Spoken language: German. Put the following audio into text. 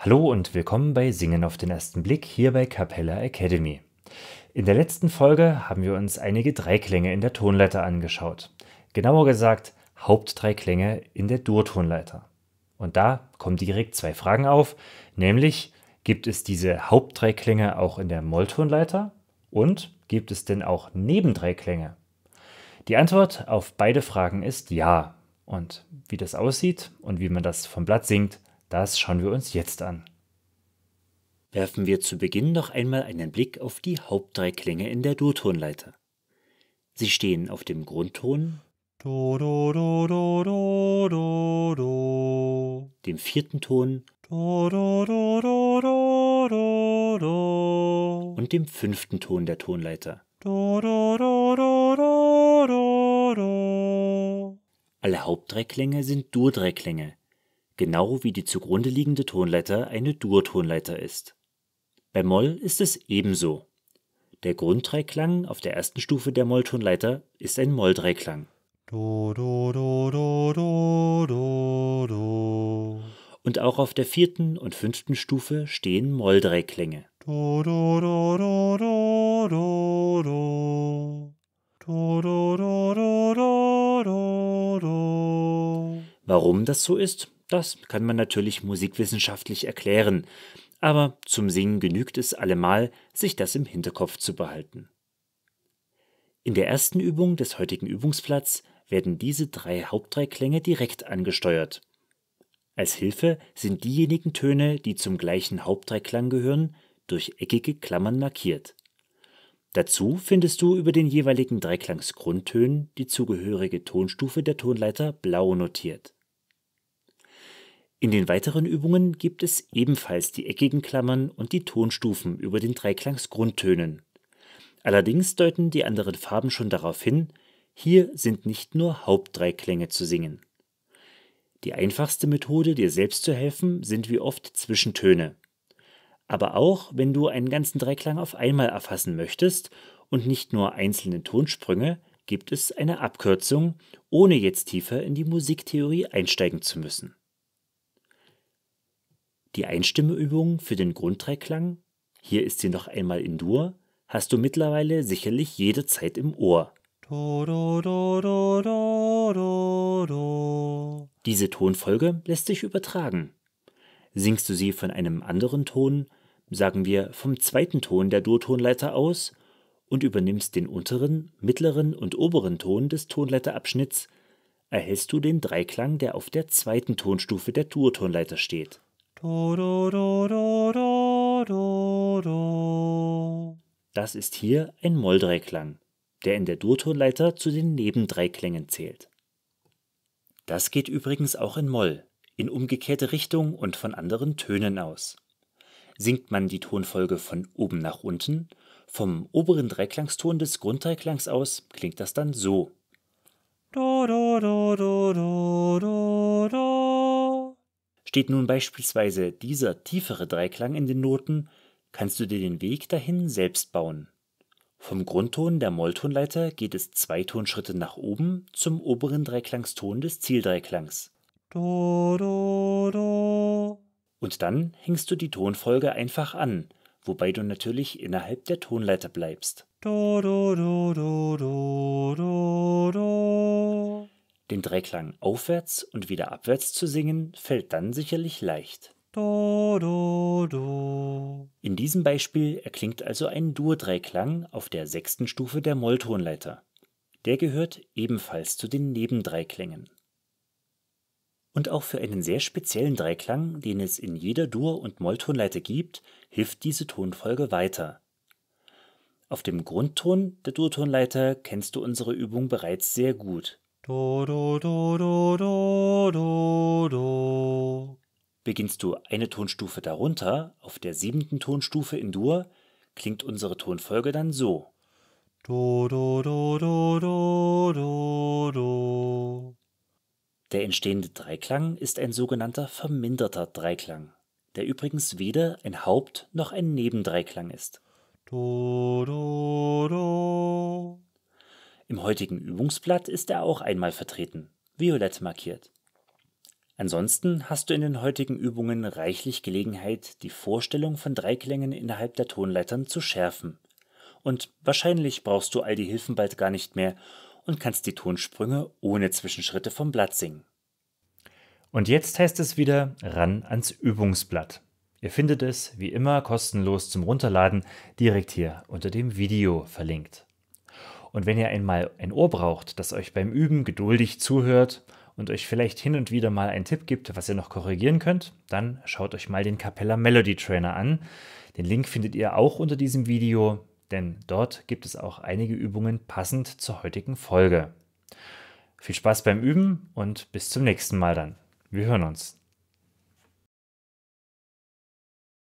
Hallo und willkommen bei Singen auf den ersten Blick hier bei Capella Academy. In der letzten Folge haben wir uns einige Dreiklänge in der Tonleiter angeschaut. Genauer gesagt Hauptdreiklänge in der Dur-Tonleiter. Und da kommen direkt zwei Fragen auf, nämlich gibt es diese Hauptdreiklänge auch in der Molltonleiter und gibt es denn auch Nebendreiklänge? Die Antwort auf beide Fragen ist ja. Und wie das aussieht und wie man das vom Blatt singt, das schauen wir uns jetzt an. Werfen wir zu Beginn noch einmal einen Blick auf die Hauptdreiklänge in der Dur-Tonleiter. Sie stehen auf dem Grundton, do, do, do, dem vierten Ton und dem fünften Ton der Tonleiter. Alle Hauptdreiklänge sind Dur-Dreiklänge, genau wie die zugrunde liegende Tonleiter eine Dur-Tonleiter ist. Bei Moll ist es ebenso. Der Grunddreiklang auf der ersten Stufe der Molltonleiter ist ein Moll-Dreiklang. Und auch auf der vierten und fünften Stufe stehen Moll-Dreiklänge. Warum das so ist? Das kann man natürlich musikwissenschaftlich erklären, aber zum Singen genügt es allemal, sich das im Hinterkopf zu behalten. In der ersten Übung des heutigen Übungsplatz werden diese drei Hauptdreiklänge direkt angesteuert. Als Hilfe sind diejenigen Töne, die zum gleichen Hauptdreiklang gehören, durch eckige Klammern markiert. Dazu findest du über den jeweiligen Dreiklangsgrundtönen die zugehörige Tonstufe der Tonleiter blau notiert. In den weiteren Übungen gibt es ebenfalls die eckigen Klammern und die Tonstufen über den Dreiklangsgrundtönen. Allerdings deuten die anderen Farben schon darauf hin, hier sind nicht nur Hauptdreiklänge zu singen. Die einfachste Methode, dir selbst zu helfen, sind wie oft Zwischentöne. Aber auch wenn du einen ganzen Dreiklang auf einmal erfassen möchtest und nicht nur einzelne Tonsprünge, gibt es eine Abkürzung, ohne jetzt tiefer in die Musiktheorie einsteigen zu müssen. Die Einstimmeübung für den Grunddreiklang hier ist sie noch einmal in Dur, hast du mittlerweile sicherlich jederzeit im Ohr. Diese Tonfolge lässt sich übertragen. Singst du sie von einem anderen Ton, sagen wir vom zweiten Ton der Dur-Tonleiter aus, und übernimmst den unteren, mittleren und oberen Ton des Tonleiterabschnitts, erhältst du den Dreiklang, der auf der zweiten Tonstufe der Dur-Tonleiter steht. Das ist hier ein Molldreiklang, der in der Durtonleiter zu den Nebendreiklängen zählt. Das geht übrigens auch in Moll, in umgekehrte Richtung und von anderen Tönen aus. Singt man die Tonfolge von oben nach unten, vom oberen Dreiklangston des Grunddreiklangs aus klingt das dann so. Do, Do, do, do, Steht nun beispielsweise dieser tiefere Dreiklang in den Noten, kannst du dir den Weg dahin selbst bauen. Vom Grundton der Molltonleiter geht es zwei Tonschritte nach oben zum oberen Dreiklangston des Zieldreiklangs. Do, do, do. Und dann hängst du die Tonfolge einfach an, wobei du natürlich innerhalb der Tonleiter bleibst. Do, do, do, den Dreiklang aufwärts und wieder abwärts zu singen, fällt dann sicherlich leicht. Do, do, do. In diesem Beispiel erklingt also ein Dur-Dreiklang auf der sechsten Stufe der Molltonleiter. Der gehört ebenfalls zu den Nebendreiklängen. Und auch für einen sehr speziellen Dreiklang, den es in jeder Dur- und Molltonleiter gibt, hilft diese Tonfolge weiter. Auf dem Grundton der Durtonleiter kennst du unsere Übung bereits sehr gut. Do, do, do, do, do, do, do. Beginnst du eine Tonstufe darunter, auf der siebenten Tonstufe in Dur, klingt unsere Tonfolge dann so. Do, do, do, do, do, do, do. Der entstehende Dreiklang ist ein sogenannter verminderter Dreiklang, der übrigens weder ein Haupt- noch ein Nebendreiklang ist. Do, do, do. Im heutigen Übungsblatt ist er auch einmal vertreten, violett markiert. Ansonsten hast du in den heutigen Übungen reichlich Gelegenheit, die Vorstellung von Dreiklängen innerhalb der Tonleitern zu schärfen. Und wahrscheinlich brauchst du all die Hilfen bald gar nicht mehr und kannst die Tonsprünge ohne Zwischenschritte vom Blatt singen. Und jetzt heißt es wieder ran ans Übungsblatt. Ihr findet es, wie immer, kostenlos zum Runterladen direkt hier unter dem Video verlinkt. Und wenn ihr einmal ein Ohr braucht, das euch beim Üben geduldig zuhört und euch vielleicht hin und wieder mal einen Tipp gibt, was ihr noch korrigieren könnt, dann schaut euch mal den Capella Melody Trainer an. Den Link findet ihr auch unter diesem Video, denn dort gibt es auch einige Übungen passend zur heutigen Folge. Viel Spaß beim Üben und bis zum nächsten Mal dann. Wir hören uns.